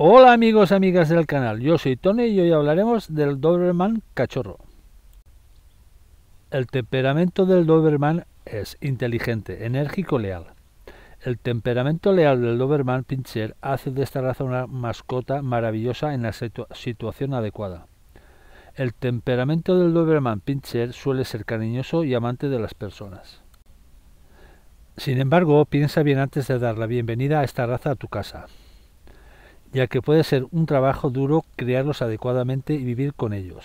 Hola amigos, amigas del canal, yo soy Tony y hoy hablaremos del Doberman cachorro. El temperamento del Doberman es inteligente, enérgico, leal. El temperamento leal del Doberman Pinscher hace de esta raza una mascota maravillosa en la situación adecuada. El temperamento del Doberman Pinscher suele ser cariñoso y amante de las personas. Sin embargo, piensa bien antes de dar la bienvenida a esta raza a tu casa ya que puede ser un trabajo duro criarlos adecuadamente y vivir con ellos.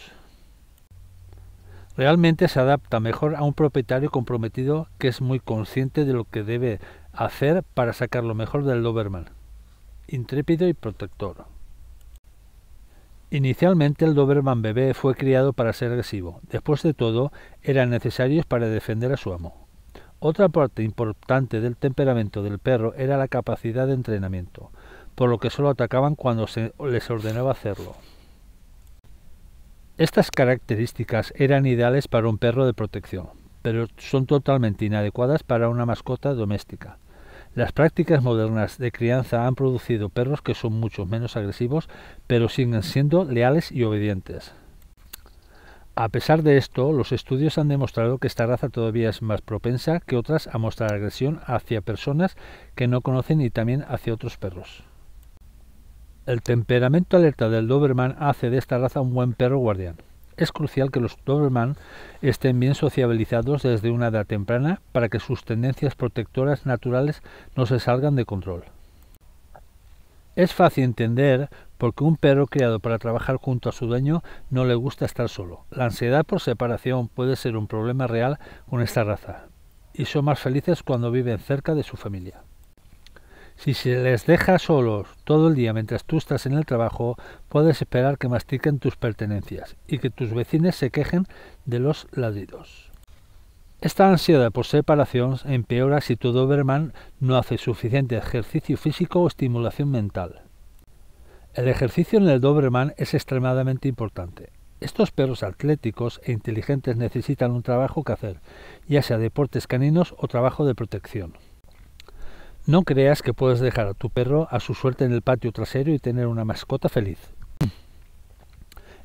Realmente se adapta mejor a un propietario comprometido que es muy consciente de lo que debe hacer para sacar lo mejor del Doberman, intrépido y protector. Inicialmente el Doberman bebé fue criado para ser agresivo, después de todo eran necesarios para defender a su amo. Otra parte importante del temperamento del perro era la capacidad de entrenamiento por lo que solo atacaban cuando se les ordenaba hacerlo. Estas características eran ideales para un perro de protección, pero son totalmente inadecuadas para una mascota doméstica. Las prácticas modernas de crianza han producido perros que son mucho menos agresivos, pero siguen siendo leales y obedientes. A pesar de esto, los estudios han demostrado que esta raza todavía es más propensa que otras a mostrar agresión hacia personas que no conocen y también hacia otros perros. El temperamento alerta del Doberman hace de esta raza un buen perro guardián. Es crucial que los Doberman estén bien sociabilizados desde una edad temprana para que sus tendencias protectoras naturales no se salgan de control. Es fácil entender por qué un perro criado para trabajar junto a su dueño no le gusta estar solo. La ansiedad por separación puede ser un problema real con esta raza, y son más felices cuando viven cerca de su familia. Si se les deja solos todo el día mientras tú estás en el trabajo, puedes esperar que mastiquen tus pertenencias y que tus vecinos se quejen de los ladridos. Esta ansiedad por separación empeora si tu Doberman no hace suficiente ejercicio físico o estimulación mental. El ejercicio en el Doberman es extremadamente importante. Estos perros atléticos e inteligentes necesitan un trabajo que hacer, ya sea deportes caninos o trabajo de protección. No creas que puedes dejar a tu perro a su suerte en el patio trasero y tener una mascota feliz.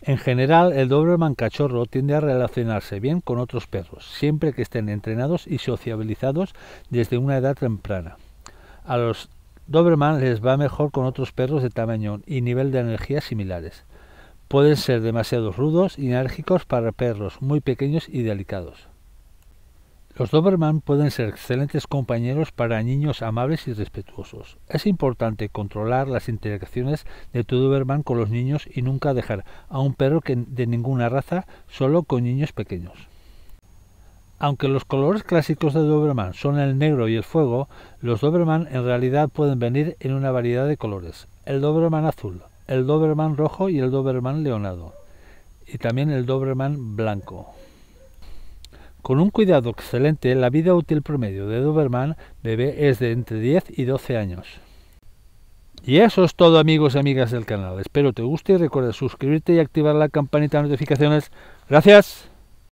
En general, el Doberman cachorro tiende a relacionarse bien con otros perros, siempre que estén entrenados y sociabilizados desde una edad temprana. A los Doberman les va mejor con otros perros de tamaño y nivel de energía similares. Pueden ser demasiado rudos y enérgicos para perros muy pequeños y delicados. Los Doberman pueden ser excelentes compañeros para niños amables y respetuosos. Es importante controlar las interacciones de tu Doberman con los niños y nunca dejar a un perro de ninguna raza solo con niños pequeños. Aunque los colores clásicos de Doberman son el negro y el fuego, los Doberman en realidad pueden venir en una variedad de colores. El Doberman azul, el Doberman rojo y el Doberman leonado. Y también el Doberman blanco. Con un cuidado excelente, la vida útil promedio de Doberman bebé es de entre 10 y 12 años. Y eso es todo amigos y amigas del canal. Espero te guste y recuerda suscribirte y activar la campanita de notificaciones. Gracias.